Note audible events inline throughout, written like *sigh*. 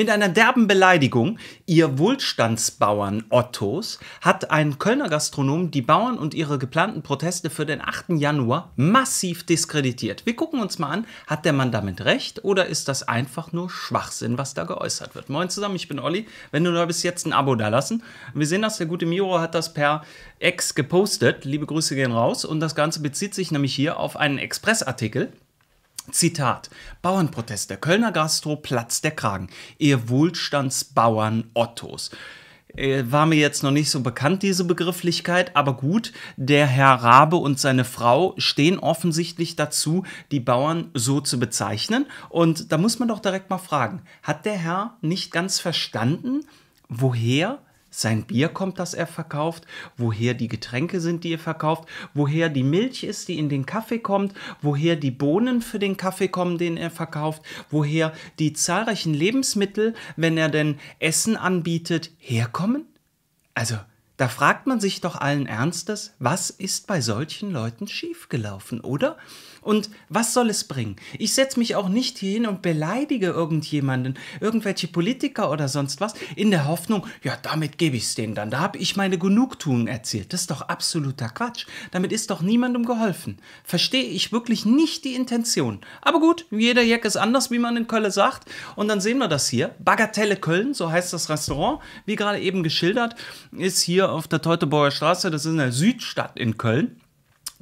Mit einer derben Beleidigung, ihr Wohlstandsbauern Ottos, hat ein Kölner Gastronom die Bauern und ihre geplanten Proteste für den 8. Januar massiv diskreditiert. Wir gucken uns mal an, hat der Mann damit recht oder ist das einfach nur Schwachsinn, was da geäußert wird? Moin zusammen, ich bin Olli. Wenn du neu bist, jetzt ein Abo dalassen. Wir sehen das, der gute Miro hat das per Ex gepostet. Liebe Grüße gehen raus. Und das Ganze bezieht sich nämlich hier auf einen Expressartikel. Zitat: Bauernprotest der Kölner Gastro, Platz der Kragen. Ihr Wohlstandsbauern Ottos. Äh, war mir jetzt noch nicht so bekannt, diese Begrifflichkeit, aber gut, der Herr Rabe und seine Frau stehen offensichtlich dazu, die Bauern so zu bezeichnen. Und da muss man doch direkt mal fragen, hat der Herr nicht ganz verstanden, woher sein Bier kommt, das er verkauft, woher die Getränke sind, die er verkauft, woher die Milch ist, die in den Kaffee kommt, woher die Bohnen für den Kaffee kommen, den er verkauft, woher die zahlreichen Lebensmittel, wenn er denn Essen anbietet, herkommen? Also, da fragt man sich doch allen Ernstes, was ist bei solchen Leuten schiefgelaufen, oder? Und was soll es bringen? Ich setze mich auch nicht hier hin und beleidige irgendjemanden, irgendwelche Politiker oder sonst was, in der Hoffnung, ja, damit gebe ich es denen dann. Da habe ich meine Genugtuung erzielt. Das ist doch absoluter Quatsch. Damit ist doch niemandem geholfen. Verstehe ich wirklich nicht die Intention. Aber gut, jeder Jack ist anders, wie man in Köln sagt. Und dann sehen wir das hier. Bagatelle Köln, so heißt das Restaurant, wie gerade eben geschildert, ist hier auf der Teutoburger Straße, das ist in der Südstadt in Köln.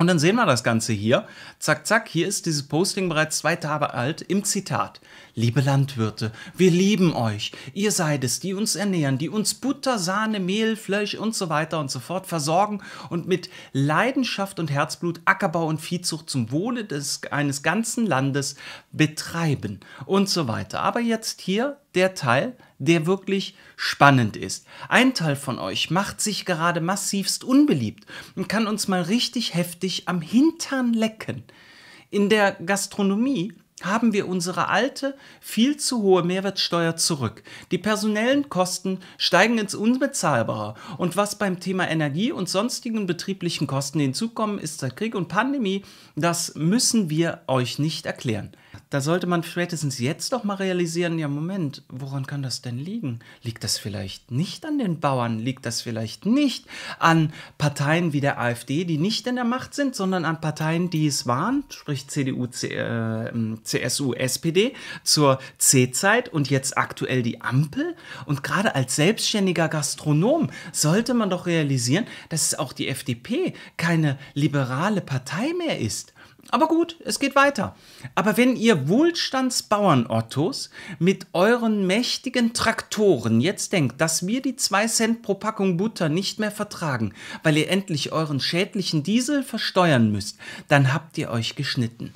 Und dann sehen wir das Ganze hier. Zack, zack, hier ist dieses Posting bereits zwei Tage alt im Zitat. Liebe Landwirte, wir lieben euch. Ihr seid es, die uns ernähren, die uns Butter, Sahne, Mehl, Fleisch und so weiter und so fort versorgen und mit Leidenschaft und Herzblut Ackerbau und Viehzucht zum Wohle des, eines ganzen Landes betreiben und so weiter. Aber jetzt hier der Teil, der wirklich spannend ist. Ein Teil von euch macht sich gerade massivst unbeliebt und kann uns mal richtig heftig am Hintern lecken. In der Gastronomie haben wir unsere alte, viel zu hohe Mehrwertsteuer zurück. Die personellen Kosten steigen ins Unbezahlbare. Und was beim Thema Energie und sonstigen betrieblichen Kosten hinzukommen, ist der Krieg und Pandemie. Das müssen wir euch nicht erklären. Da sollte man spätestens jetzt doch mal realisieren, ja Moment, woran kann das denn liegen? Liegt das vielleicht nicht an den Bauern? Liegt das vielleicht nicht an Parteien wie der AfD, die nicht in der Macht sind, sondern an Parteien, die es waren, sprich CDU, C CSU, SPD, zur C-Zeit und jetzt aktuell die Ampel. Und gerade als selbstständiger Gastronom sollte man doch realisieren, dass auch die FDP keine liberale Partei mehr ist. Aber gut, es geht weiter. Aber wenn ihr Wohlstandsbauern-Ottos mit euren mächtigen Traktoren jetzt denkt, dass wir die 2 Cent pro Packung Butter nicht mehr vertragen, weil ihr endlich euren schädlichen Diesel versteuern müsst, dann habt ihr euch geschnitten.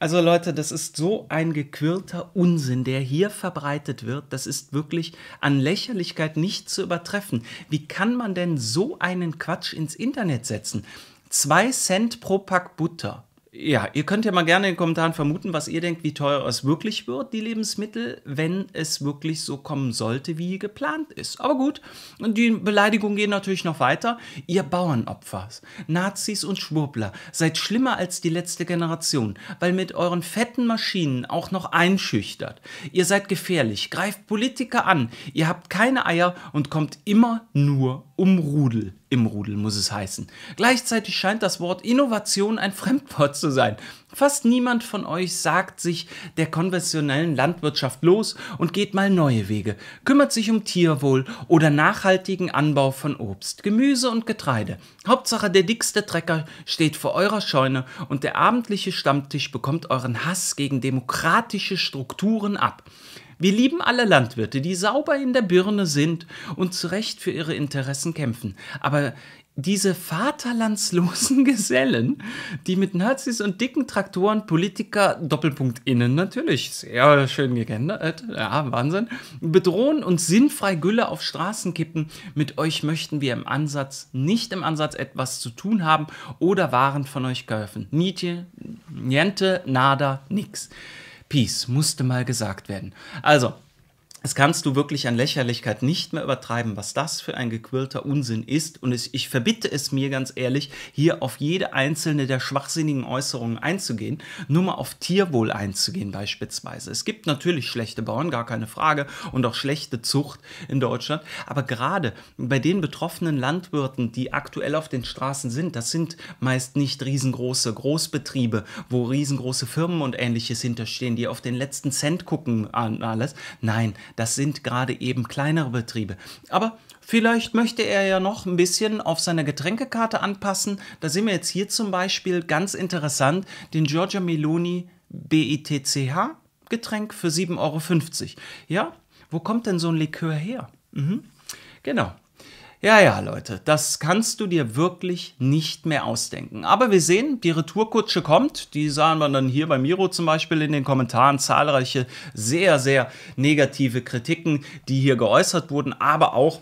Also Leute, das ist so ein gequirlter Unsinn, der hier verbreitet wird. Das ist wirklich an Lächerlichkeit nicht zu übertreffen. Wie kann man denn so einen Quatsch ins Internet setzen? Zwei Cent pro Pack Butter ja, ihr könnt ja mal gerne in den Kommentaren vermuten, was ihr denkt, wie teuer es wirklich wird, die Lebensmittel, wenn es wirklich so kommen sollte, wie geplant ist. Aber gut, die Beleidigungen gehen natürlich noch weiter. Ihr Bauernopfer, Nazis und Schwurbler, seid schlimmer als die letzte Generation, weil mit euren fetten Maschinen auch noch einschüchtert. Ihr seid gefährlich, greift Politiker an, ihr habt keine Eier und kommt immer nur um Rudel. Im Rudel muss es heißen. Gleichzeitig scheint das Wort Innovation ein Fremdwort zu sein. Fast niemand von euch sagt sich der konventionellen Landwirtschaft los und geht mal neue Wege, kümmert sich um Tierwohl oder nachhaltigen Anbau von Obst, Gemüse und Getreide. Hauptsache der dickste Trecker steht vor eurer Scheune und der abendliche Stammtisch bekommt euren Hass gegen demokratische Strukturen ab. Wir lieben alle Landwirte, die sauber in der Birne sind und zu Recht für ihre Interessen kämpfen. Aber diese vaterlandslosen *laughs* Gesellen, die mit Nazis und dicken Traktoren Politiker, Doppelpunkt innen natürlich, sehr schön gegendert, ja, Wahnsinn, bedrohen und sinnfrei Gülle auf Straßen kippen. Mit euch möchten wir im Ansatz, nicht im Ansatz etwas zu tun haben oder waren von euch geholfen. Nietzsche, niente, nada, nix. Peace musste mal gesagt werden. Also, das kannst du wirklich an Lächerlichkeit nicht mehr übertreiben, was das für ein gequirlter Unsinn ist. Und ich verbitte es mir ganz ehrlich, hier auf jede einzelne der schwachsinnigen Äußerungen einzugehen, nur mal auf Tierwohl einzugehen beispielsweise. Es gibt natürlich schlechte Bauern, gar keine Frage, und auch schlechte Zucht in Deutschland. Aber gerade bei den betroffenen Landwirten, die aktuell auf den Straßen sind, das sind meist nicht riesengroße Großbetriebe, wo riesengroße Firmen und ähnliches hinterstehen, die auf den letzten Cent gucken an alles. Nein, das sind gerade eben kleinere Betriebe. Aber vielleicht möchte er ja noch ein bisschen auf seine Getränkekarte anpassen. Da sehen wir jetzt hier zum Beispiel ganz interessant den Giorgia Meloni BITCH Getränk für 7,50 Euro. Ja, wo kommt denn so ein Likör her? Mhm. Genau. Ja, ja, Leute, das kannst du dir wirklich nicht mehr ausdenken. Aber wir sehen, die Retourkutsche kommt. Die sahen wir dann hier bei Miro zum Beispiel in den Kommentaren. Zahlreiche sehr, sehr negative Kritiken, die hier geäußert wurden, aber auch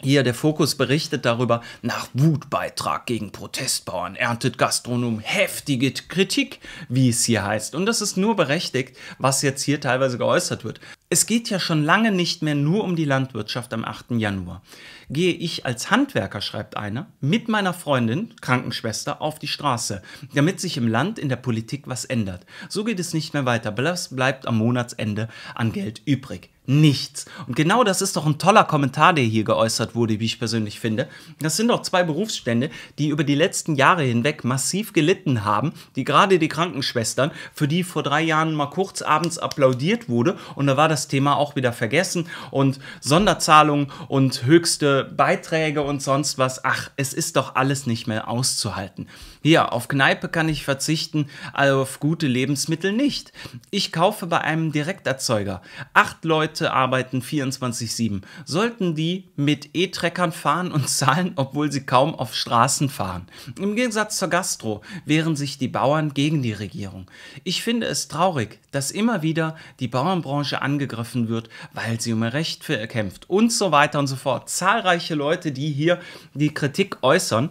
hier der Fokus berichtet darüber, nach Wutbeitrag gegen Protestbauern erntet Gastronom heftige Kritik, wie es hier heißt. Und das ist nur berechtigt, was jetzt hier teilweise geäußert wird. Es geht ja schon lange nicht mehr nur um die Landwirtschaft am 8. Januar. Gehe ich als Handwerker, schreibt einer, mit meiner Freundin, Krankenschwester, auf die Straße, damit sich im Land in der Politik was ändert. So geht es nicht mehr weiter. Das bleibt am Monatsende an Geld übrig? nichts. Und genau das ist doch ein toller Kommentar, der hier geäußert wurde, wie ich persönlich finde. Das sind doch zwei Berufsstände, die über die letzten Jahre hinweg massiv gelitten haben, die gerade die Krankenschwestern, für die vor drei Jahren mal kurz abends applaudiert wurde und da war das Thema auch wieder vergessen und Sonderzahlungen und höchste Beiträge und sonst was. Ach, es ist doch alles nicht mehr auszuhalten. Hier, auf Kneipe kann ich verzichten, also auf gute Lebensmittel nicht. Ich kaufe bei einem Direkterzeuger. Acht Leute Leute arbeiten 24-7. Sollten die mit E-Treckern fahren und zahlen, obwohl sie kaum auf Straßen fahren? Im Gegensatz zur Gastro wehren sich die Bauern gegen die Regierung. Ich finde es traurig, dass immer wieder die Bauernbranche angegriffen wird, weil sie um ihr Recht für erkämpft und so weiter und so fort. Zahlreiche Leute, die hier die Kritik äußern,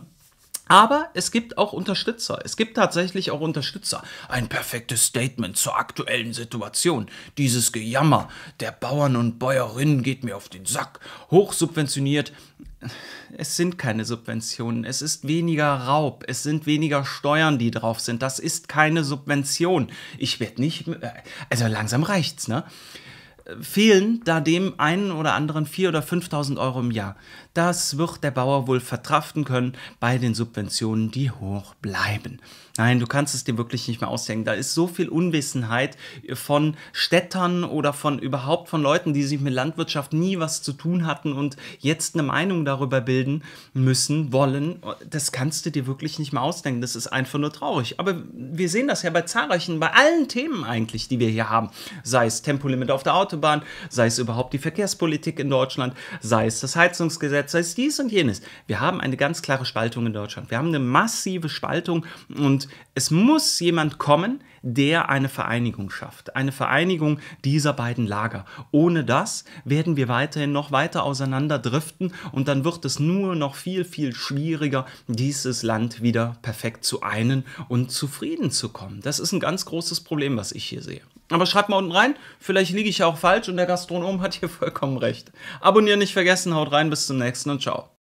aber es gibt auch Unterstützer. Es gibt tatsächlich auch Unterstützer. Ein perfektes Statement zur aktuellen Situation. Dieses Gejammer der Bauern und Bäuerinnen geht mir auf den Sack. Hochsubventioniert. Es sind keine Subventionen. Es ist weniger Raub. Es sind weniger Steuern, die drauf sind. Das ist keine Subvention. Ich werde nicht. Äh, also langsam reicht's, ne? fehlen da dem einen oder anderen 4.000 oder 5.000 Euro im Jahr. Das wird der Bauer wohl verkraften können bei den Subventionen, die hoch bleiben. Nein, du kannst es dir wirklich nicht mehr ausdenken. Da ist so viel Unwissenheit von Städtern oder von überhaupt von Leuten, die sich mit Landwirtschaft nie was zu tun hatten und jetzt eine Meinung darüber bilden müssen, wollen. Das kannst du dir wirklich nicht mehr ausdenken. Das ist einfach nur traurig. Aber wir sehen das ja bei zahlreichen, bei allen Themen eigentlich, die wir hier haben. Sei es Tempolimit auf der Autobahn, Autobahn, sei es überhaupt die Verkehrspolitik in Deutschland, sei es das Heizungsgesetz, sei es dies und jenes. Wir haben eine ganz klare Spaltung in Deutschland. Wir haben eine massive Spaltung und es muss jemand kommen, der eine Vereinigung schafft. Eine Vereinigung dieser beiden Lager. Ohne das werden wir weiterhin noch weiter auseinanderdriften und dann wird es nur noch viel, viel schwieriger, dieses Land wieder perfekt zu einen und zufrieden zu kommen. Das ist ein ganz großes Problem, was ich hier sehe. Aber schreibt mal unten rein, vielleicht liege ich ja auch falsch und der Gastronom hat hier vollkommen recht. Abonnieren nicht vergessen, haut rein, bis zum nächsten und ciao.